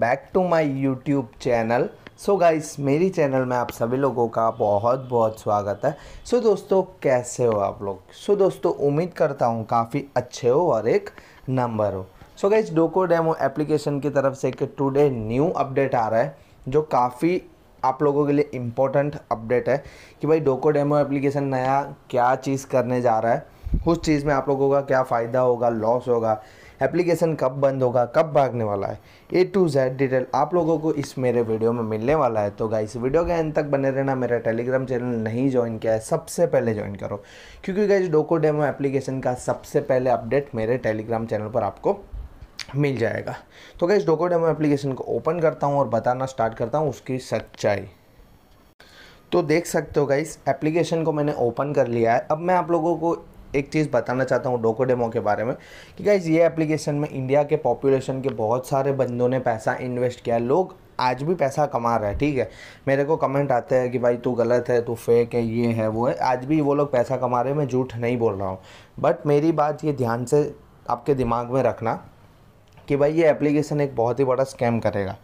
back to my YouTube channel so guys मेरी channel में आप सभी लोगों का बहुत बहुत स्वागत है सो so, दोस्तों कैसे हो आप लोग सो so, दोस्तों उम्मीद करता हूँ काफ़ी अच्छे हो और एक नंबर हो सो गाइस डोको डेमो एप्लीकेशन की तरफ से एक टुडे न्यू अपडेट आ रहा है जो काफ़ी आप लोगों के लिए इम्पोर्टेंट अपडेट है कि भाई डोको डेमो एप्लीकेशन नया क्या चीज़ करने जा रहा है उस चीज़ में आप लोगों का क्या फ़ायदा होगा लॉस होगा एप्लीकेशन कब बंद होगा कब भागने वाला है ए टू जेड डिटेल आप लोगों को इस मेरे वीडियो में मिलने वाला है तो गाइस वीडियो के एंड तक बने रहना मेरा टेलीग्राम चैनल नहीं ज्वाइन किया है सबसे पहले ज्वाइन करो क्योंकि गाइस डोको डेमो एप्लीकेशन का सबसे पहले अपडेट मेरे टेलीग्राम चैनल पर आपको मिल जाएगा तो गाइस डोको डेमो एप्लीकेशन को ओपन करता हूँ और बताना स्टार्ट करता हूँ उसकी सच्चाई तो देख सकते हो गाइस एप्लीकेशन को मैंने ओपन कर लिया है अब मैं आप लोगों को एक चीज़ बताना चाहता हूँ डोको डेमो के बारे में कि गाइज ये एप्लीकेशन में इंडिया के पॉपुलेशन के बहुत सारे बंदों ने पैसा इन्वेस्ट किया लोग आज भी पैसा कमा रहे हैं ठीक है मेरे को कमेंट आते हैं कि भाई तू गलत है तू फेक है ये है वो है आज भी वो लोग पैसा कमा रहे हैं मैं झूठ नहीं बोल रहा हूँ बट मेरी बात ये ध्यान से आपके दिमाग में रखना कि भाई ये एप्लीकेशन एक बहुत ही बड़ा स्कैम करेगा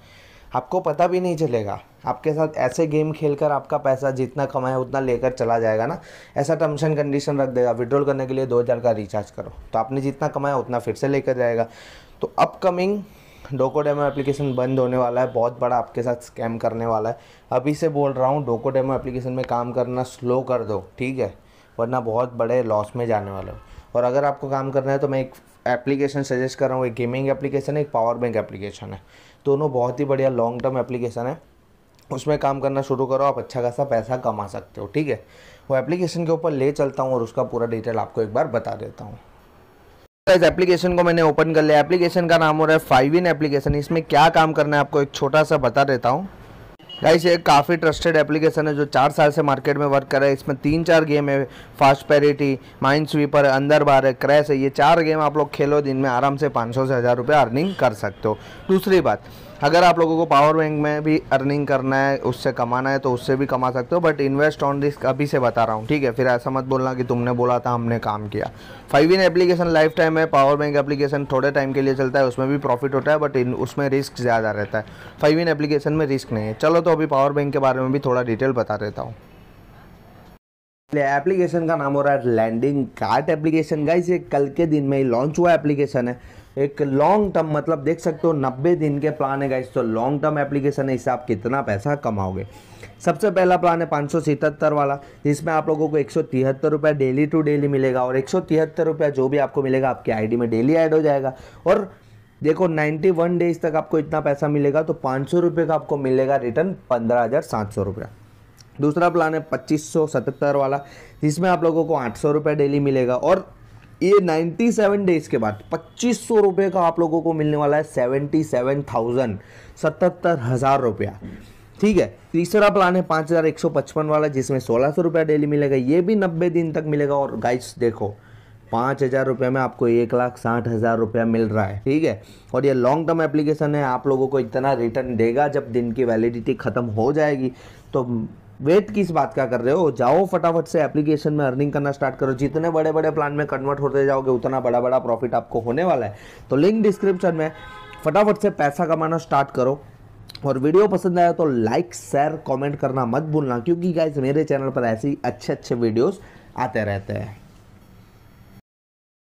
आपको पता भी नहीं चलेगा आपके साथ ऐसे गेम खेलकर आपका पैसा जितना कमाया उतना लेकर चला जाएगा ना ऐसा टर्म्स एंड कंडीशन रख देगा विड्रॉल करने के लिए दो हज़ार का रिचार्ज करो तो आपने जितना कमाया उतना फिर से लेकर जाएगा तो अपकमिंग डोको डेमो एप्लीकेशन बंद होने वाला है बहुत बड़ा आपके साथ स्कैम करने वाला है अभी से बोल रहा हूँ डोको डेमो एप्लीकेशन में काम करना स्लो कर दो ठीक है वरना बहुत बड़े लॉस में जाने वाले हो और अगर आपको काम करना है तो मैं एक एप्लीकेशन सजेस्ट कर रहा हूँ एक गेमिंग एप्लीकेशन है एक पावर बैंक एप्लीकेशन है दोनों बहुत ही बढ़िया लॉन्ग टर्म एप्लीकेशन है उसमें काम करना शुरू करो आप अच्छा खासा पैसा कमा सकते हो ठीक है वो एप्लीकेशन के ऊपर ले चलता हूँ और उसका पूरा डिटेल आपको एक बार बता देता हूँ इस एप्लीकेशन को मैंने ओपन कर लिया एप्लीकेशन का नाम हो रहा है फाइव इन एप्लीकेशन इसमें क्या काम करना है आपको एक छोटा सा बता देता हूँ गाइस ये काफ़ी ट्रस्टेड एप्लीकेशन है जो चार साल से मार्केट में वर्क कर रहा है इसमें तीन चार गेम है फास्ट पैरिटी माइंड स्वीपर है अंदर बार है क्रैश है ये चार गेम आप लोग खेलो दिन में आराम से 500 से हज़ार रुपये अर्निंग कर सकते हो दूसरी बात अगर आप लोगों को पावर बैंक में भी अर्निंग करना है उससे कमाना है तो उससे भी कमा सकते हो बट इन्वेस्ट ऑन रिस्क अभी से बता रहा हूँ ठीक है फिर ऐसा मत बोलना कि तुमने बोला था हमने काम किया five in application life time है पावर बैंक एप्लीकेशन थोड़े टाइम के लिए चलता है उसमें भी प्रॉफिट होता है बट उसमें रिस्क ज़्यादा रहता है फाइव इन एप्लीकेशन में रिस्क नहीं है चलो तो अभी पावर बैंक के बारे में भी थोड़ा डिटेल बता देता हूँ एप्लीकेशन का नाम हो रहा है लैंडिंग कार्ट एप्लीकेशन का इसे कल के दिन में ही लॉन्च हुआ एप्लीकेशन है एक लॉन्ग टर्म मतलब देख सकते हो नब्बे दिन के प्लान है गाइस तो लॉन्ग टर्म एप्लीकेशन है इससे आप कितना पैसा कमाओगे सबसे पहला प्लान है पाँच वाला जिसमें आप लोगों को एक सौ डेली टू डेली मिलेगा और एक सौ जो भी आपको मिलेगा आपकी आईडी में डेली ऐड हो जाएगा और देखो 91 डेज तक आपको इतना पैसा मिलेगा तो पाँच सौ का आपको मिलेगा रिटर्न पंद्रह हज़ार सात सौ रुपया दूसरा प्लान है पच्चीस सौ सतहत्तर वाला जिसमें आप लोगों को आठ सौ डेली मिलेगा और ये 97 डेज के बाद पच्चीस सौ रुपये का आप लोगों को मिलने वाला है सेवेंटी सेवन थाउजेंड सतहत्तर हज़ार रुपया ठीक है तीसरा प्लान है पाँच हज़ार एक सौ पचपन वाला जिसमें सोलह सौ रुपया डेली मिलेगा ये भी नब्बे दिन तक मिलेगा और गाइस देखो पाँच हज़ार रुपये में आपको एक लाख साठ हज़ार रुपया मिल रहा है ठीक है और ये लॉन्ग टर्म एप्लीकेशन है आप लोगों को इतना रिटर्न देगा जब दिन की वैलिडिटी ख़त्म हो जाएगी तो वेट किस बात का कर रहे हो जाओ फटाफट से एप्लीकेशन में अर्निंग करना स्टार्ट करो जितने बड़े बड़े प्लान में कन्वर्ट होते जाओगे उतना बड़ा बड़ा प्रॉफिट आपको होने वाला है तो लिंक डिस्क्रिप्शन में फटाफट से पैसा कमाना स्टार्ट करो और वीडियो पसंद आया तो लाइक शेयर कमेंट करना मत भूलना क्योंकि गाइज मेरे चैनल पर ऐसे अच्छे अच्छे वीडियोस आते रहते हैं